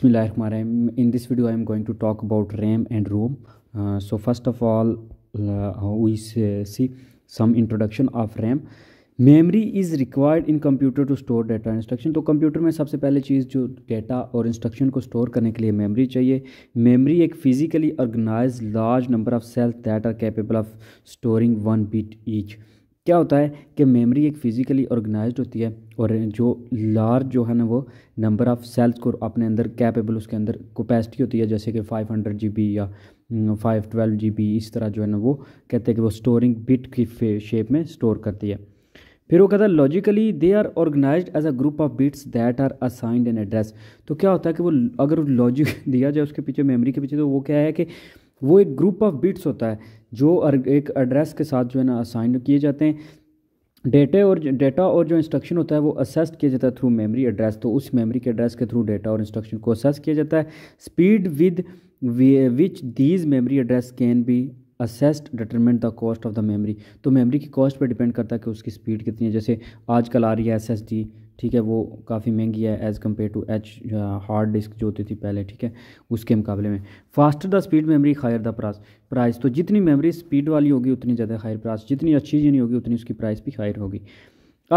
Bismillahirrahmanirrahim. In this video I am going to talk about RAM and ROM so first of of all, see some introduction of RAM memory is required in computer to store data instruction तो computer में सबसे पहले चीज़ जो data और instruction को store करने के लिए मेमरी चाहिए मेमरी एक physically organize large number of cells that are capable of storing one bit each क्या होता है कि मेमोरी एक फ़िज़िकली ऑर्गेनाइज होती है और जो लार्ज जो है ना वो नंबर ऑफ़ सेल्स को अपने अंदर कैपेबल उसके अंदर कैपेसिटी होती है जैसे कि 500 जी या 512 हम्म, बी इस तरह जो है ना वो कहते हैं कि वो स्टोरिंग बिट की शेप में स्टोर करती है फिर वो कहता है logically they are organize as a group of bits that are assigned an address तो क्या होता है कि वो अगर लॉजिक दिया जाए उसके पीछे मेमोरी के पीछे तो वो क्या है कि वो एक ग्रुप ऑफ बिट्स होता है जो एक एड्रेस के साथ जो है ना असाइन किए जाते हैं डेटे और डेटा और जो इंस्ट्रक्शन होता है वो असेस्ड किया जाता है थ्रू मेमोरी एड्रेस तो उस मेमोरी के एड्रेस के थ्रू डेटा और इंस्ट्रक्शन को असेस किया जाता है speed with which these memory address can be accessed determine the cost of the memory तो मेमोरी की कॉस्ट पर डिपेंड करता है कि उसकी स्पीड कितनी है जैसे आजकल आ रही है एस एस डी ठीक है वो काफ़ी महंगी है as compare to H hard disk जो होती थी पहले ठीक है उसके मुकाबले में faster the speed memory higher the price price तो जितनी मेमोरी स्पीड वाली होगी उतनी ज़्यादा हायर प्राइस जितनी अच्छी नहीं होगी उतनी उसकी प्राइस भी हायर होगी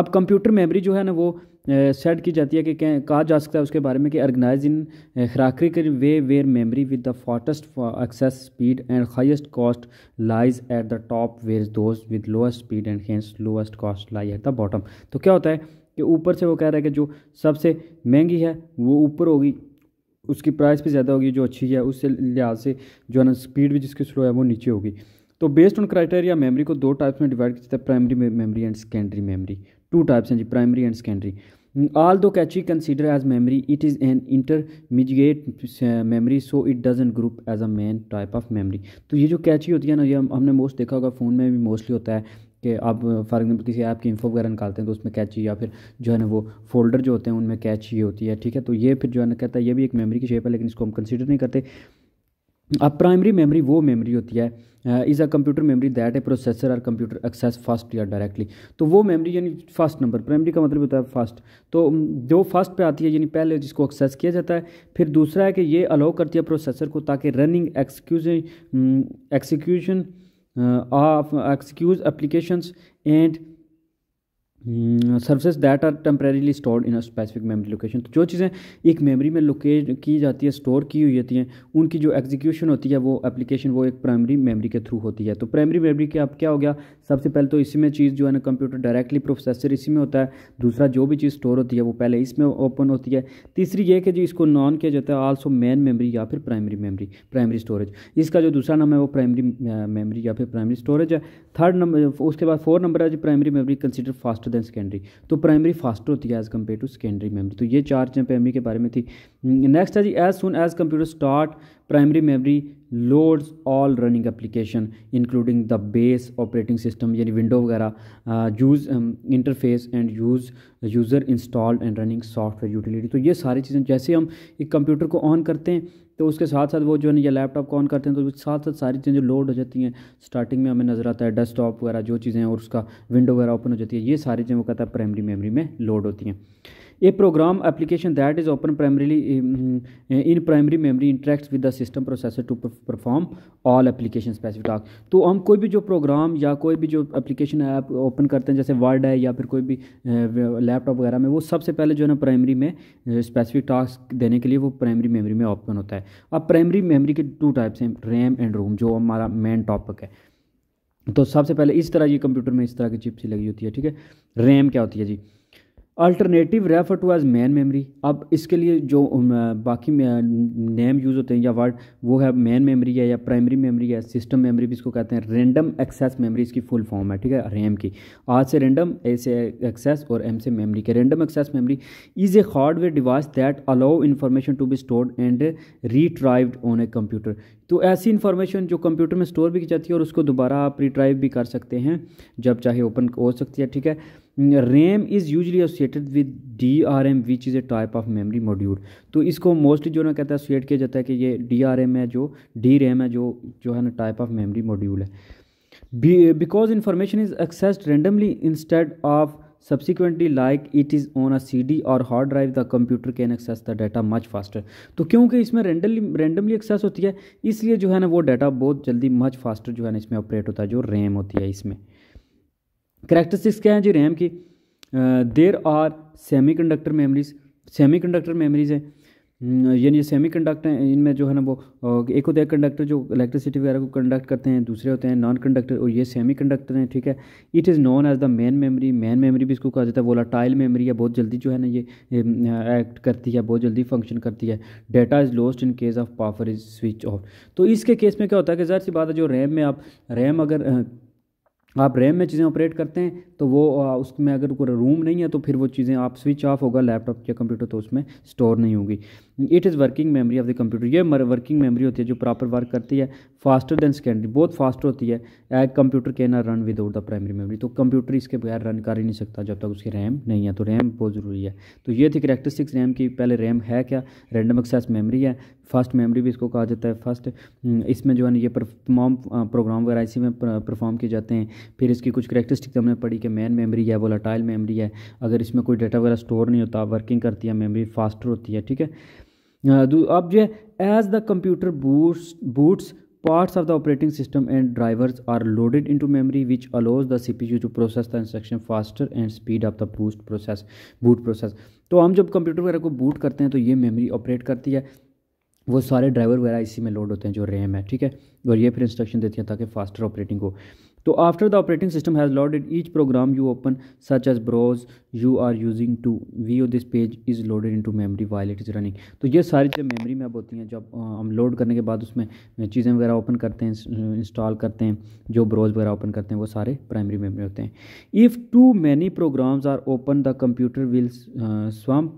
अब कंप्यूटर मेमोरी जो है ना वो सेट की जाती है कि कहा जा सकता है उसके बारे में कि अर्गनाइज इन कर way where memory with the fastest access speed and highest cost lies at the top where those with lowest speed and hence lowest cost lie at the bottom तो क्या होता है कि ऊपर से वो कह रहा है कि जो सबसे महंगी है वो ऊपर होगी उसकी प्राइस भी ज़्यादा होगी जो अच्छी है उससे लिहाज से जो है ना स्पीड भी जिसकी स्लो है वो नीचे होगी तो बेस्ड ऑन क्राइटेरिया मेमोरी को दो टाइप्स में डिवाइड किया जाता है primary memory and secondary memory two types हैं जी primary and secondary although cache consider as memory it is an intermediate memory so it doesn't group as a main type of memory तो ये जो कैची होती है ना ये हमने मोस्ट देखा होगा फ़ोन में भी मोस्टली होता है कि आप फॉर एग्जांपल किसी ऐप की इन्फो वगैरह निकालते हैं तो उसमें कैच या फिर जो है ना वो फोल्डर जो होते हैं उनमें कैच ये होती है ठीक है तो ये फिर जो है ना कहता है ये भी एक मेमोरी की शेप है लेकिन इसको हम कंसिडर नहीं करते अब प्राइमरी मेमोरी वो मेमोरी होती है is a computer memory that a processor or computer access fast या डायरेक्टली तो वो मेमोरी यानी फास्ट नंबर प्राइमरी का मतलब होता है फास्ट तो um, जो फास्ट पे आती है यानी पहले जिसको एक्सेस किया जाता है फिर दूसरा है कि ये अलाउ करती है प्रोसेसर को ताकि running excuse execution of excuse application and services that are temporarily stored in a specific memory location तो जो चीज़ें एक मेमोरी में लोकेट की जाती है स्टोर की हुई होती हैं उनकी जो एग्जीक्यूशन होती है वो एप्लीकेशन वो एक प्राइमरी मेमोरी के थ्रू होती है तो प्राइमरी मेमोरी के अब क्या हो गया सबसे पहले तो इसी में चीज़ जो है ना कंप्यूटर डायरेक्टली प्रोसेसर इसी में होता है दूसरा जो भी चीज़ स्टोर होती है वो पहले इसमें ओपन होती है तीसरी ये कि जो इसको नॉन किया जाता है आल्सो मेन मेमोरी या फिर प्राइमरी मेमोरी प्राइमरी स्टोरेज इसका जो दूसरा नाम है वो प्राइमरी मेमोरी या फिर प्राइमरी स्टोरेज है थर्ड नंबर उसके बाद फोर नंबर है जो primary memory consider faster than secondary तो प्राइमरी फास्टर होती है as compare to secondary memory तो ये चार चीज़ें प्राइमरी के बारे में थी नेक्स्ट हम्म, है जी as soon as computer start primary memory loads all running application including the base operating system यानी विंडो वगैरह use interface and use user install and running software utility तो ये सारी चीज़ें जैसे हम एक कंप्यूटर को ऑन करते हैं तो उसके साथ साथ वो जो है ना या लैपटॉप को ऑन करते हैं तो साथ साथ सारी चीज़ें लोड हो जाती हैं स्टार्टिंग में हमें नज़र आता है डेस्कटॉप वगैरह जो चीज़ें हैं और उसका विंडो वगैरह ओपन हो जाती है ये सारी चीज़ें वो कहता है प्राइमरी मेमोरी में लोड होती हैं a program application that is open primarily in primary memory interact with the system processor to perform all application specific task तो हम कोई भी जो प्रोग्राम या कोई भी जो एप्लीकेशन है आप ओपन करते हैं जैसे वर्ड है या फिर कोई भी लैपटॉप uh, वगैरह में वो सबसे पहले जो है ना प्राइमरी में स्पेसिफिक uh, टास्क देने के लिए वो प्राइमरी मेमोरी में ओपन होता है अब प्राइमरी मेमोरी के टू टाइप्स हैं रैम एंड रोम जो हमारा मेन टॉपिक है तो सबसे पहले इस तरह ये कंप्यूटर में इस तरह की चिप्स लगी होती है ठीक है रैम क्या होती है जी alternative refer to as main memory अब इसके लिए जो बाकी नेम यूज़ होते हैं या वर्ड वो है मैन मेमरी है या प्राइमरी मेमरी है सिस्टम मेमरी भी इसको कहते हैं रेंडम एक्सेस मेमरी इसकी फुल फॉर्म है ठीक है रैम की आज से रेंडम ए से एक्सेस और एम से मेमरी के random access memory is a hardware device that allow information to be stored and retrieved on a computer तो ऐसी इन्फॉर्मेशन जो कंप्यूटर में स्टोर भी की जाती है और उसको दोबारा आप रिट्राइव भी कर सकते हैं जब चाहे ओपन हो सकती है ठीक है RAM is usually associated with D R M which is a type of memory module तो इसको मोस्टली जो ना कहता है एसोसिएट किया जाता है कि ये डी आर एम है जो डी रैम है जो जो है ना टाइप ऑफ मेमरी मॉड्यूल है because information is accessed randomly instead of subsequently like it is on a C D और hard drive the computer can access the data much faster तो क्योंकि इसमें रेंडमली रेंडमली एक्सेस होती है इसलिए जो है ना वो डाटा बहुत जल्दी मच फास्टर जो है ना इसमें ऑपरेट होता है जो रैम होती है इसमें करेक्टरिस्टिक्स क्या है जी रैम की there are semiconductor memories semiconductor memories हैं यानी ये सेमी कंडक्टर हैं इनमें जो है ना वो एक होता है कंडक्टर जो इलेक्ट्रिसिटी वगैरह को कंडक्ट करते हैं दूसरे होते हैं नॉन कंडक्टर और ये सेमी कंडक्टर हैं ठीक है it is known as the main memory main memory भी इसको कहा जाता है वोलाटाइल मेमोरी है बहुत जल्दी जो है ना ये एक्ट करती है बहुत जल्दी फंक्शन करती है data is lost in case of power is switch off तो इसके केस में क्या होता है कि जहर सी बात है जो रैम में आप रैम अगर आप रैम में चीज़ें ऑपरेट करते हैं तो वो उसमें अगर कोई रूम नहीं है तो फिर वो चीज़ें आप स्विच ऑफ होगा लैपटॉप या कंप्यूटर तो उसमें स्टोर नहीं होगी it is working memory of the computer ये वर्किंग मेमोरी होती है जो प्रॉपर वर्क करती है फास्टर दैन सेकेंडरी बहुत फास्ट होती है एग कंप्यूटर के ना run without the primary memory तो कंप्यूटर इसके बगैर रन कर ही नहीं सकता जब तक उसकी रैम नहीं है तो रैम बहुत ज़रूरी है तो ये थी करेक्टरिस्टिक्स रैम की पहले रैम है क्या रैंडम एक्सेस मेमोरी है फर्स्ट मेमोरी भी इसको कहा जाता है फर्स्ट हम्म, इसमें जो है ये तमाम प्रोग्राम वगैरह इसी में परफॉर्म किए जाते हैं फिर इसकी कुछ करेक्टरिस्टिक्स हमने पढ़ी कि मेन मेमोरी है वोलाटाइल मेमोरी है अगर इसमें कोई डाटा वगैरह स्टोर नहीं होता वर्किंग करती है मेमोरी फास्टर होती है ठीक है Uh, अब जो है as the computer boots boots parts of the operating system and drivers are loaded into memory which allows the C P U to process the instruction faster and speed of the boost process boot process तो हम जब computer वगैरह को boot करते हैं तो ये memory operate करती है वो सारे ड्राइवर वगैरह इसी में लोड होते हैं जो रैम है ठीक है और ये फिर इंस्ट्रक्शन देती है ताकि फास्टर ऑपरेटिंग हो तो after operating system has loaded each program you open such as browse you are using to view this page is loaded into memory while it is running तो ये सारी चीज़ें memory में अब होती हैं जब हम लोड करने के बाद उसमें चीज़ें वगैरह ओपन करते हैं इंस्टॉल करते हैं जो ब्रोज वगैरह ओपन करते हैं वो सारे प्राइमरी मेमरी होते हैं if too many programs are open the computer will swap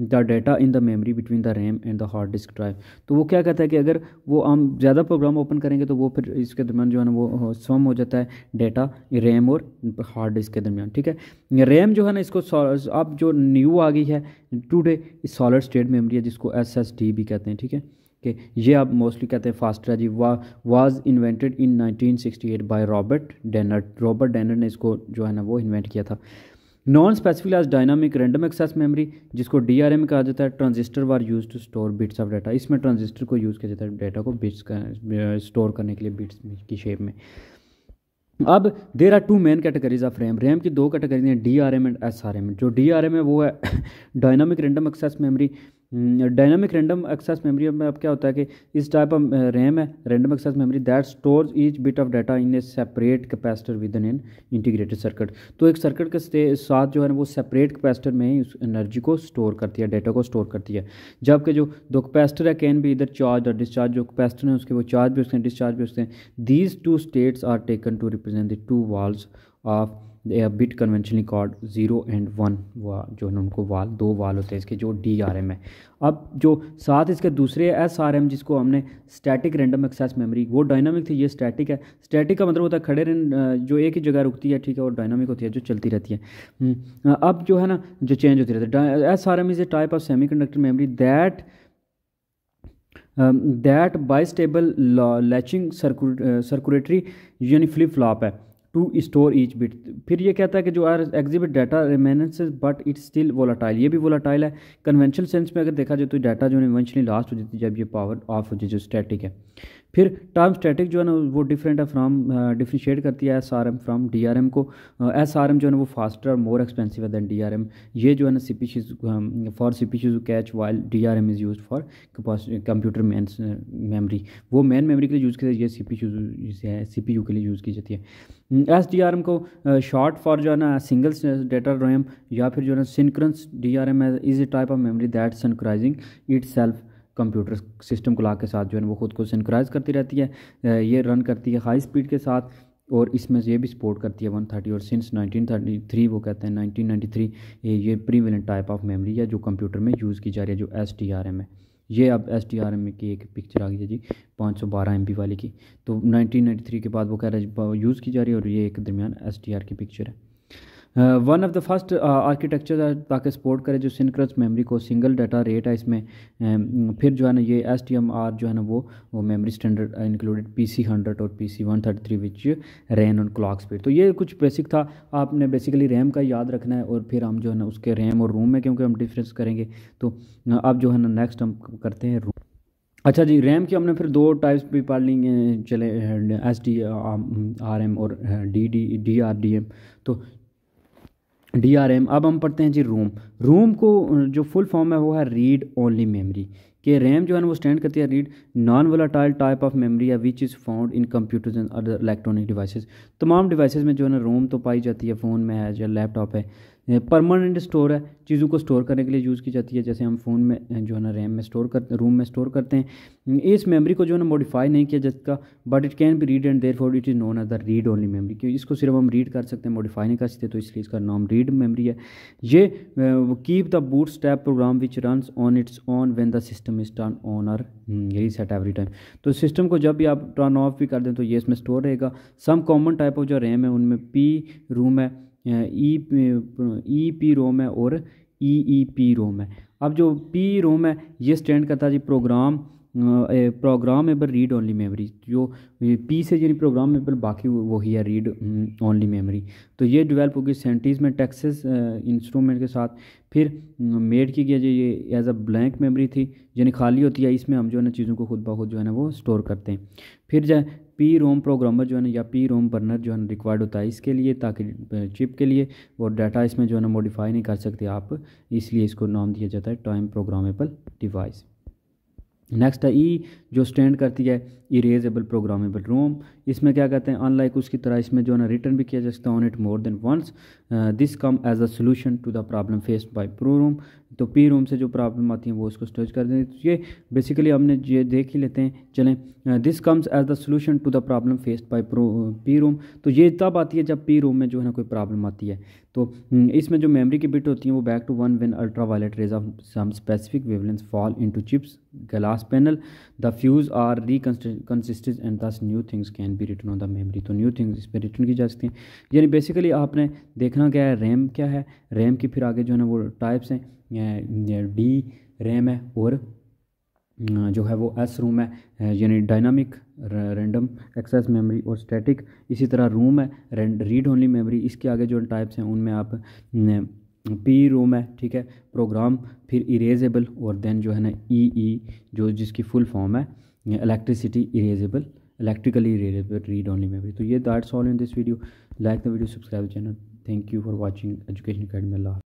the data in the memory between the RAM and the hard disk drive तो वो क्या कहता है कि अगर वो हम ज़्यादा प्रोग्राम ओपन करेंगे तो वो फिर इसके दरमियान जो है ना वो स्वम हो जाता है डेटा रैम और हार्ड डिस्क के दरमियान ठीक है रैम जो है ना इसको अब जो न्यू आ गई है टूडे सॉलिड स्टेट मेमोरी है जिसको एस भी कहते हैं ठीक है कि ये आप मोस्टली कहते हैं फास्ट है जी वा was invented in 1968 by Robert Dennard Robert Dennard ने इसको जो है ना वो इन्वेंट किया था known specific as dynamic random access memory जिसको डी आर एम कहा जाता है transistor were used to store bits of data इसमें ट्रांजिस्टर को यूज़ किया जाता है डाटा को बिट्स स्टोर करने के लिए बिट्स की शेप में अब there are two main categories of RAM RAM की दो कैटेगरी हैं D R M and S R M जो डी आर एम है वो है dynamic random access memory dynamic random access memory में अब क्या होता है कि इस टाइप ऑफ रैम है random access memory that stores each bit of data in a separate capacitor with an integrated circuit तो एक सर्किट के साथ जो है वो सेपरेट कैपेसिटर में ही उस एनर्जी को स्टोर करती है डाटा को स्टोर करती है जबकि जो दो कैपेसिटर है कैन भी इधर चार्ज और डिस्चार्ज जो कैपेसिटर है उसके वो चार्ज भी उसके डिस्चार्ज भी उसके these two states are taken to represent the two values of they are bit conventionally called zero and one वा जो है उनको वाल दो वाल होते हैं इसके जो डी आर एम है अब जो साथ इसके दूसरे एस आर एम जिसको हमने स्टैटिक रैंडम एक्सेस मेमोरी वो डायनामिक थी ये स्टैटिक है स्टैटिक का मतलब होता है खड़े जो एक ही जगह रुकती है ठीक है और डायनामिक होती है जो चलती रहती है हम्म, अब जो है ना जो चेंज होती रहती है S R M is a type of semiconductor memory that that by stable latching circulatory यानी फ्लिप फ्लॉप है टू स्टोर ईच बिट फिर ये कहता है कि जो are exhibit data remanence but it's still volatile ये भी वोलाटाइल है कन्वेंशनल सेंस में अगर देखा जाए तो डाटा जो है इवेंचुअली लास्ट हो जाती है जब ये पावर ऑफ हो जाए जो स्टैटिक है फिर टर्म स्टैटिक जो है ना वो डिफरेंट है फ्राम डिफ्रेंशिएट uh, करती है S R M from D R M को एस आर एम जो है ना वो फास्टर और मोर एक्सपेंसिव है दैन डी आर एम ये जो है ना सी पी शीज फॉर सी पी शीज cache while D R M is use for computer main memory वो मैन मेमरी के लिए यूज़ की है ये सी पी है सी पी यू के लिए यूज़ की जाती है एस डी आर एम को शॉर्ट uh, फॉर जो है ना सिंगल डेटा रैम या फिर जो है ना synchronous D R M is a type of memory that synchronising itself computer system clock के साथ जो है वो ख़ुद को सिंक्राइज करती रहती है ये रन करती है हाई स्पीड के साथ और इसमें ये भी सपोर्ट करती है 130 और सिंस 1933 वो कहते हैं 1993 ये ये प्रीविलेंट टाइप ऑफ मेमोरी है जो कंप्यूटर में यूज़ की जा रही है जो एस टी आर एम है ये अब एस टी आर एम की एक पिक्चर आ गई है जी पाँच सौ बारह एम पी वाली की तो नाइनटीन नाइनटी थ्री के बाद वो कह रहे हैं यूज़ की जा रही है और ये एक दरमियान एस टी आर की पिक्चर है one of the first architecture ताकि सपोर्ट करे जो सिंक्रस मेमोरी को सिंगल डाटा रेट है इसमें um, फिर जो है ना ये एस टी एम आर जो है ना वो वो memory standard included P C hundred और P C one thirty three which ran on clock speed तो ये कुछ बेसिक था आपने बेसिकली रैम का याद रखना है और फिर हम जो है ना उसके रैम और रूम में क्योंकि हम डिफ्रेंस करेंगे तो uh, अब जो है ना नेक्स्ट हम करते हैं रूम अच्छा जी रैम की हमने फिर दो टाइप्स भी पढ़ ली uh, चले एस डी आर एम और D D D R D M तो डी आर एम अब हम पढ़ते हैं जी रोम रोम को जो फुल फॉर्म है वो है रीड ओनली मेमोरी कि रैम जो है ना वो स्टैंड करती है read non volatile type of memory है which is found in computers and other electronic devices तमाम डिवाइसेस में जो है ना रोम तो पाई जाती है फ़ोन में है या लैपटॉप है परमानेंट स्टोर है चीज़ों को स्टोर करने के लिए यूज़ की जाती है जैसे हम फ़ोन में जो है ना रैम में स्टोर कर रूम में स्टोर करते हैं इस मेमोरी को जो है ना मॉडिफाई नहीं किया जाता but it can be read and therefore it is known as the read only memory क्योंकि इसको सिर्फ हम रीड कर सकते हैं मॉडिफाई नहीं कर सकते तो इसलिए इसका नाम रीड मेमरी है ये keep the bootstrap program which run on its on when the system is turn on or यही सेट एवरी टाइम तो सिस्टम को जब भी आप टर्न ऑफ भी कर दें तो ये इसमें स्टोर रहेगा सम कॉमन टाइप ऑफ जो रैम है उनमें पी रूम है ई ई पी रोम है और ई ई पी रोम है अब जो पी रोम है ये स्टैंड करता जी program programmable read only memory जो पी से यानी एबल बाकी वही है रीड ओनली मेमोरी तो ये डेवलप होगी सेंटीज़ में टेक्सेस इंस्ट्रूमेंट के साथ फिर मेड की गया जो ये एज अ ब्लैंक मेमोरी थी यानी खाली होती है इसमें हम जो है ना चीज़ों को खुद ब खुद जो है ना वो स्टोर करते हैं फिर जो पी रोम प्रोग्रामर जो है ना या पी रोम बर्नर जो है ना रिक्वायर्ड होता है इसके लिए ताकि चिप के लिए और डाटा इसमें जो है ना मॉडिफाई नहीं कर सकते आप इसलिए इसको नाम दिया जाता है टाइम प्रोग्रामेबल डिवाइस नेक्स्ट है ई e, जो स्टैंड करती है इरेजेबल प्रोग्रामेबल रोम इसमें क्या कहते हैं अनलाइक उसकी तरह इसमें जो है ना रिटर्न भी किया जा सकता है on it more than once this come as a solution to the problem faced by PROM तो पी रोम से जो प्रॉब्लम आती है वो उसको स्टोज कर देंगे तो ये बेसिकली हमने ये देख ही लेते हैं चलें this comes as the solution to the problem faced by pro P ROM तो ये तब आती है जब पी रोम में जो है ना कोई प्रॉब्लम आती है तो um, इसमें जो मेमोरी की बिट होती है वो back to one when ultraviolet rays of some specific wavelengths fall to chips गला glass panel the fuse are reconsists and thus new things can be written on the memory तो new things इस पर return की जा सकती हैं यानी basically आपने देखना क्या है रैम क्या है रैम की फिर आगे जो है ना वो टाइप्स हैं डी रैम है और जो है वो एस रूम है यानी डायनामिक रैंडम एक्सेस मेमोरी और स्टैटिक इसी तरह रूम है रीड ओनली मेमोरी इसके आगे जो टाइप्स हैं उनमें आप पी रूम है ठीक है प्रोग्राम फिर इरेजेबल और देन जो है ना ई e, ई e, जो जिसकी फुल फॉर्म है electricity erasable electrically erasable read only memory तो ये that's all in this video like the video subscribe channel thank you for watching education academy Allah